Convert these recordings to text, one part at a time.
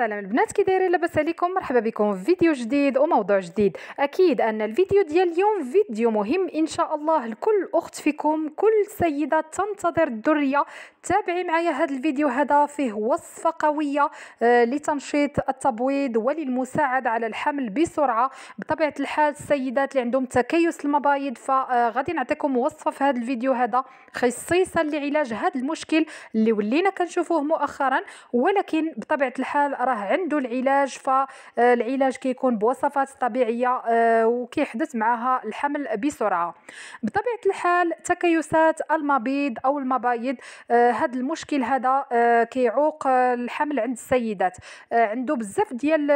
السلام البنات كي دايرين لاباس عليكم مرحبا بكم في فيديو جديد وموضوع جديد اكيد ان الفيديو ديال اليوم فيديو مهم ان شاء الله لكل اخت فيكم كل سيده تنتظر الذريه تابعي معايا هذا الفيديو هذا فيه وصفه قويه آه، لتنشيط التبويض وللمساعده على الحمل بسرعه بطبيعه الحال السيدات اللي عندهم تكيس المبايض فغادي آه، نعطيكم وصفه في هذا الفيديو هذا خصيصا لعلاج هذا المشكل اللي ولينا كنشوفوه مؤخرا ولكن بطبيعه الحال راه عنده العلاج فالعلاج آه، كيكون بوصفات طبيعيه آه، وكيحدث معها الحمل بسرعه بطبيعه الحال تكيسات المبيض او المبايض هذا آه، المشكل هذا كيعوق الحمل عند السيدات عنده بزاف ديال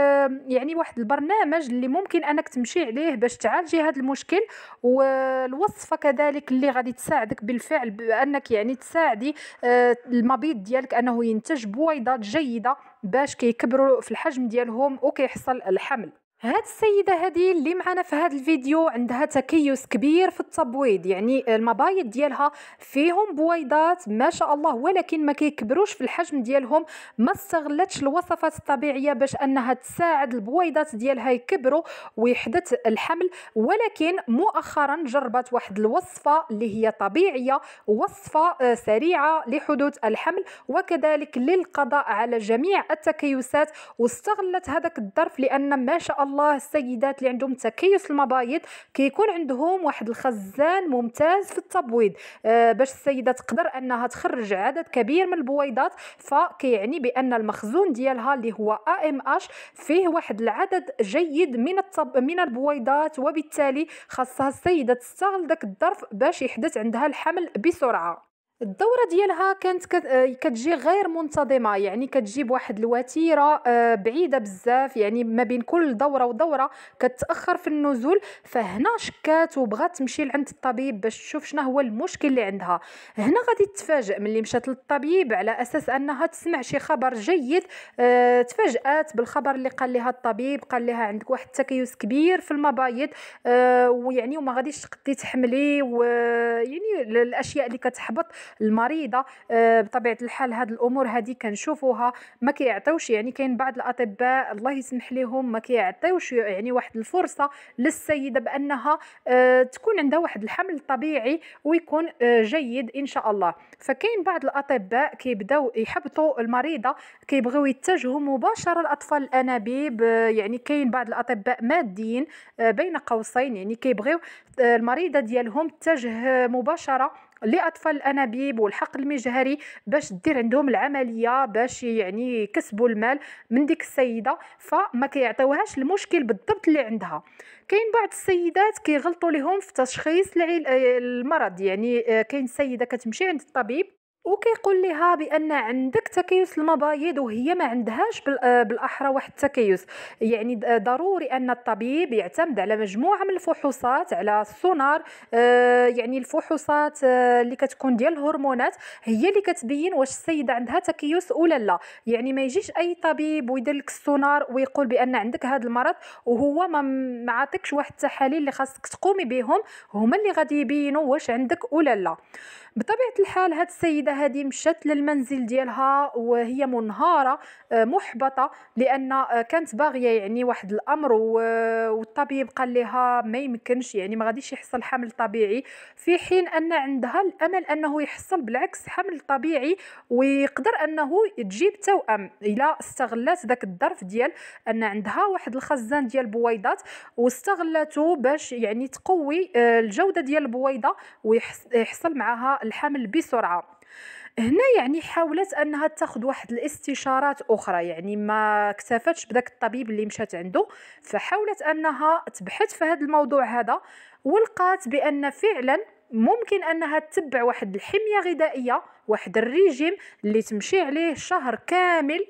يعني واحد البرنامج اللي ممكن انك تمشي عليه باش تعالجي هذا المشكل والوصفه كذلك اللي غادي تساعدك بالفعل بانك يعني تساعدي المبيض ديالك انه ينتج بويضات جيده باش كيكبروا في الحجم ديالهم وكيحصل الحمل هاد السيدة هادي اللي معنا في هاد الفيديو عندها تكيس كبير في التبويض يعني المبايض ديالها فيهم بويضات ما شاء الله ولكن ما كيكبروش في الحجم ديالهم ما استغلتش الوصفات الطبيعية باش انها تساعد البويضات ديالها يكبروا ويحدث الحمل ولكن مؤخرا جربت واحد الوصفة اللي هي طبيعية وصفة آه، سريعة لحدوث الحمل وكذلك للقضاء على جميع التكيسات واستغلت هذاك الظرف لان ما شاء الله الله السيدات اللي عندهم تكيس المبايض كيكون عندهم واحد الخزان ممتاز في التبويض آه باش السيده تقدر انها تخرج عدد كبير من البويضات فكيعني بان المخزون ديالها اللي هو ا ام اش فيه واحد العدد جيد من الطب من البويضات وبالتالي خاصها السيده تستغل داك الظرف باش يحدث عندها الحمل بسرعه الدوره ديالها كانت آه، كتجي غير منتظمه يعني كتجيب واحد الوتيره آه، بعيده بزاف يعني ما بين كل دوره ودوره كتاخر في النزول فهنا شكات وبغات تمشي لعند الطبيب باش تشوف شنو هو المشكل اللي عندها هنا غادي تتفاجئ ملي مشات للطبيب على اساس انها تسمع شي خبر جيد آه، تفاجات بالخبر اللي قال لها الطبيب قال لها عندك واحد التكيس كبير في المبايض ويعني وما غاديش تقدري تحملي ويعني الاشياء اللي كتحبط المريضه آه، بطبيعه الحال هذه الامور هذه كنشوفوها ما كيعطيوش يعني كاين بعض الاطباء الله يسمح لهم ما كيعطيوش يعني واحد الفرصه للسيده بانها آه، تكون عندها واحد الحمل طبيعي ويكون آه، جيد ان شاء الله فكاين بعض الاطباء كيبداو يحبطوا المريضه كيبغيو يتجهوا مباشره لاطفال الانابيب يعني كاين بعض الاطباء ماديين بين قوسين يعني كيبغيو المريضه ديالهم تتجه مباشره لاطفال الانابيب والحق المجهري باش دير عندهم العمليه باش يعني يكسبوا المال من ديك السيده فما كيعطيوهاش المشكل بالضبط اللي عندها كاين بعض السيدات كيغلطوا لهم في تشخيص المرض يعني آه، كاين سيده كتمشي عند الطبيب وكيقول لها بان عندك تكيس المبايض وهي ما عندهاش آه، بالاحرى واحد التكيس يعني ضروري ان الطبيب يعتمد على مجموعه من الفحوصات على السونار آه، يعني الفحوصات آه، اللي كتكون ديال الهرمونات هي اللي كتبين واش السيده عندها تكيس ولا لا يعني ما يجيش اي طبيب ويدير لك السونار ويقول بان عندك هذا المرض وهو ما معاطيكش واحد التحاليل اللي خاصك تقومي بهم هما اللي غادي يبينوا واش عندك ولا لا بطبيعه الحال هاد السيده هادي مشات للمنزل ديالها وهي منهاره آه، محبطه لان آه، كانت باغيه يعني واحد الامر والطبيب قال لها ما يمكنش يعني ما غاديش يحصل حمل طبيعي في حين ان عندها الامل انه يحصل بالعكس حمل طبيعي ويقدر انه تجيب توأم الا استغلت ذاك الظرف ديال ان عندها واحد الخزان ديال البويضات واستغلته باش يعني تقوي آه، الجوده ديال البويضه ويحصل معها الحمل بسرعه هنا يعني حاولت انها تاخذ واحد الاستشارات اخرى يعني ما اكتفتش بداك الطبيب اللي مشات عنده فحاولت انها تبحث في هذا الموضوع هذا ولقات بان فعلا ممكن انها تتبع واحد الحميه غذائيه واحد الريجيم اللي تمشي عليه شهر كامل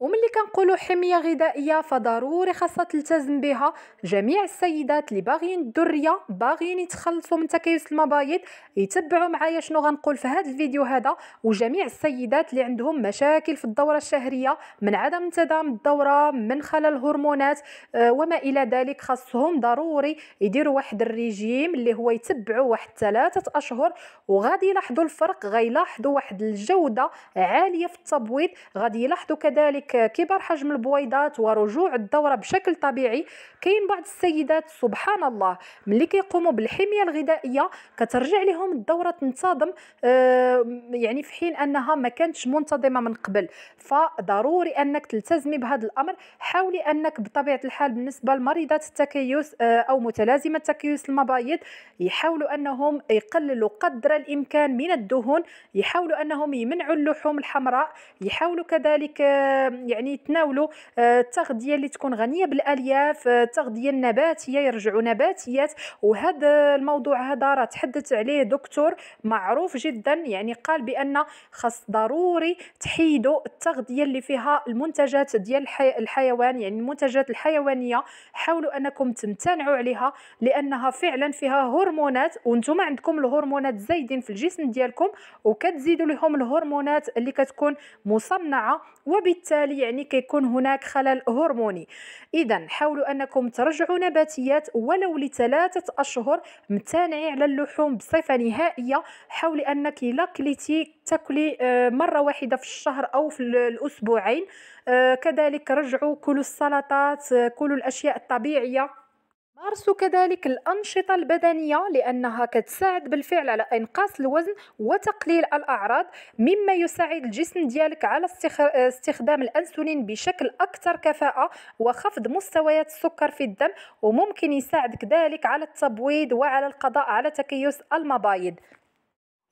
وملي كنقولوا حميه غذائيه فضروري خاصها تلتزم بها جميع السيدات اللي باغيين الدريه باغيين يتخلصوا من تكيس المبايض يتبعوا معايا شنو غنقول في هذا الفيديو هذا وجميع السيدات اللي عندهم مشاكل في الدوره الشهريه من عدم تدام الدوره من خلل الهرمونات آه، وما الى ذلك خاصهم ضروري يديروا واحد الريجيم اللي هو يتبعوا واحد ثلاثه اشهر وغادي يلاحظوا الفرق غيلاحظوا واحد الجوده عاليه في التبويض غادي يلاحظوا كذلك كذلك كبر حجم البويضات ورجوع الدورة بشكل طبيعي كاين بعض السيدات سبحان الله ملي كيقوموا بالحمية الغذائية كترجع لهم الدورة تنتظم آه، يعني في حين أنها ما كانتش منتظمة من قبل فضروري أنك تلتزمي بهذا الأمر حاولي أنك بطبيعة الحال بالنسبة لمريضات التكيس آه، أو متلازمة التكيس المبايض يحاولوا أنهم يقللوا قدر الإمكان من الدهون يحاولوا أنهم يمنعوا اللحوم الحمراء يحاولوا كذلك آه، يعني يتناولوا آه، التغذيه اللي تكون غنيه بالالياف آه، التغذيه النباتيه يرجعوا نباتيات وهذا الموضوع هذا راه تحدث عليه دكتور معروف جدا يعني قال بان خاص ضروري تحيدوا التغذيه اللي فيها المنتجات ديال الحي... الحيوان يعني المنتجات الحيوانيه حاولوا انكم تمتنعوا عليها لانها فعلا فيها هرمونات وانتم عندكم الهرمونات زايدين في الجسم ديالكم وكتزيدوا لهم الهرمونات اللي كتكون مصنعه وبالتالي وبالتالي يعني كيكون هناك خلل هرموني اذا حاولوا انكم ترجعوا نباتيات ولو لثلاثه اشهر متانعي على اللحوم بصفه نهائيه حاولي انك الا كليتي تاكلي آه، مره واحده في الشهر او في الاسبوعين آه، كذلك رجعوا كل السلطات آه، كل الاشياء الطبيعيه مارسوا كذلك الأنشطة البدنية لأنها كتساعد بالفعل على إنقاص الوزن وتقليل الأعراض مما يساعد الجسم ديالك على استخدام الأنسولين بشكل أكثر كفاءة وخفض مستويات السكر في الدم وممكن يساعدك ذلك على التبويض وعلى القضاء على تكيس المبايض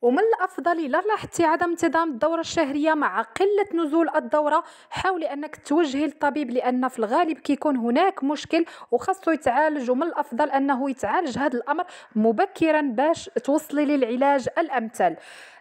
ومن الافضل الا لاحظتي عدم انتظام الدوره الشهريه مع قله نزول الدوره حاولي انك توجهي للطبيب لان في الغالب كيكون هناك مشكل وخاصه يتعالج ومن الافضل انه يتعالج هذا الامر مبكرا باش توصلي للعلاج الامثل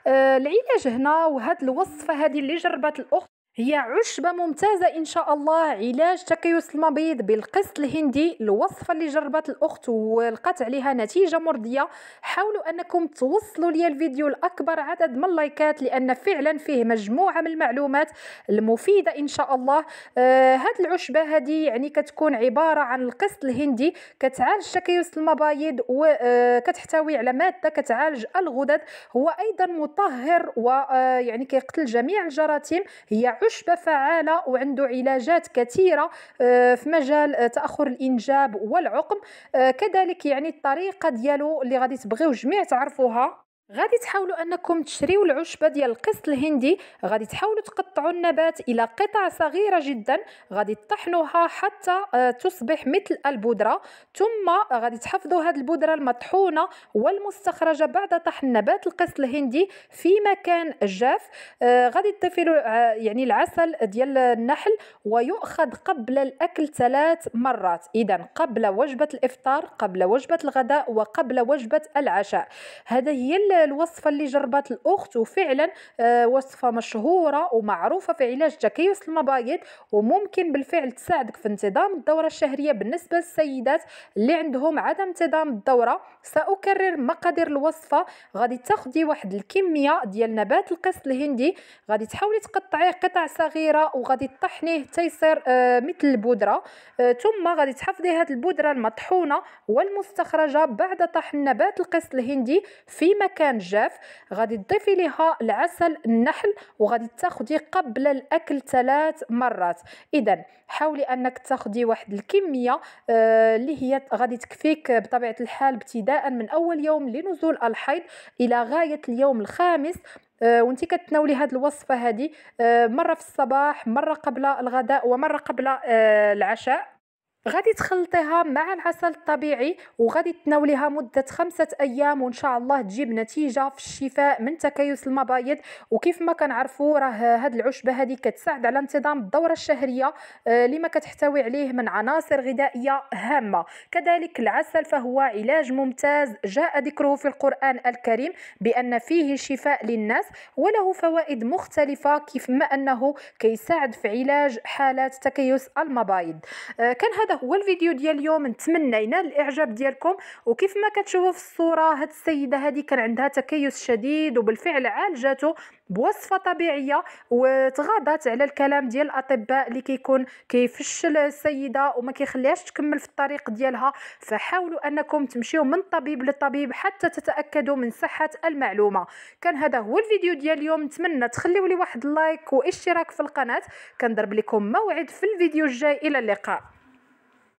آه العلاج هنا وهذه الوصفه هذه اللي جربت الاخت هي عشبة ممتازة إن شاء الله علاج تكيس المبيض بالقسط الهندي الوصفة اللي جربت الأخت ولقات عليها نتيجة مرضية حاولوا أنكم توصلوا لي الفيديو لأكبر عدد من اللايكات لأن فعلا فيه مجموعة من المعلومات المفيدة إن شاء الله آه هاد العشبة هذه يعني كتكون عبارة عن القسط الهندي كتعالج تكيس المبايض وكتحتوي آه، على مادة كتعالج الغدد هو أيضا مطهر ويعني آه، كيقتل جميع الجراثيم هي عشبة فعالة وعنده علاجات كثيرة آه، في مجال آه، تأخر الإنجاب والعقم آه، كذلك يعني الطريقة ديالو اللي غادي تبغيو جميع تعرفوها غادي تحاولوا انكم تشريو العشبه ديال القسط الهندي غادي تحاولوا تقطعوا النبات الى قطع صغيره جدا غادي تطحنوها حتى آه، تصبح مثل البودره ثم غادي تحفظوا هذه البودره المطحونه والمستخرجه بعد طحن نبات القسط الهندي في مكان جاف آه، غادي تضيفوا آه، يعني العسل ديال النحل ويؤخذ قبل الاكل ثلاث مرات اذا قبل وجبه الافطار قبل وجبه الغداء وقبل وجبه العشاء هذا هي الوصفه اللي جربت الاخت وفعلا آه، وصفه مشهوره ومعروفه في علاج تكيس المبايض وممكن بالفعل تساعدك في انتظام الدوره الشهريه بالنسبه للسيدات اللي عندهم عدم انتظام الدوره ساكرر مقادير الوصفه غادي تاخدي واحد الكميه ديال نبات القس الهندي غادي تحاولي تقطعيه قطع صغيره وغادي تطحنيه تيصير آه، مثل البودره آه، ثم غادي تحفظي هذه البودره المطحونه والمستخرجه بعد طحن نبات القس الهندي في مكان كان جاف غادي تضيفي ليها العسل النحل وغادي تاخدي قبل الاكل ثلاث مرات اذا حاولي انك تاخدي واحد الكميه آه اللي هي غادي تكفيك بطبيعه الحال ابتداء من اول يوم لنزول الحيض الى غايه اليوم الخامس آه، وانت كتناولي هذه الوصفه هذه آه، مره في الصباح مره قبل الغداء ومره قبل آه، العشاء غادي تخلطيها مع العسل الطبيعي وغادي تناوليها مده خمسة ايام وان شاء الله تجيب نتيجه في الشفاء من تكيس المبايض وكيف ما كنعرفوا راه هاد العشبه هذه كتساعد على انتظام الدوره الشهريه آه، لما كتحتوي عليه من عناصر غذائيه هامه كذلك العسل فهو علاج ممتاز جاء ذكره في القران الكريم بان فيه شفاء للناس وله فوائد مختلفه كيف ما انه كيساعد في علاج حالات تكيس المبايض آه، كان هذا هو الفيديو ديال اليوم نتمنى ينال الاعجاب ديالكم وكيف ما كتشوفوا في الصوره هاد السيده هذه كان عندها تكيس شديد وبالفعل عالجته بوصفه طبيعيه وتغاضت على الكلام ديال الاطباء اللي كيكون كيفشل السيده وما كيخليهاش تكمل في الطريق ديالها فحاولوا انكم تمشيو من طبيب لطبيب حتى تتاكدوا من صحه المعلومه كان هذا هو الفيديو ديال اليوم نتمنى تخليو لي واحد لايك واشتراك في القناه كنضرب لكم موعد في الفيديو الجاي الى اللقاء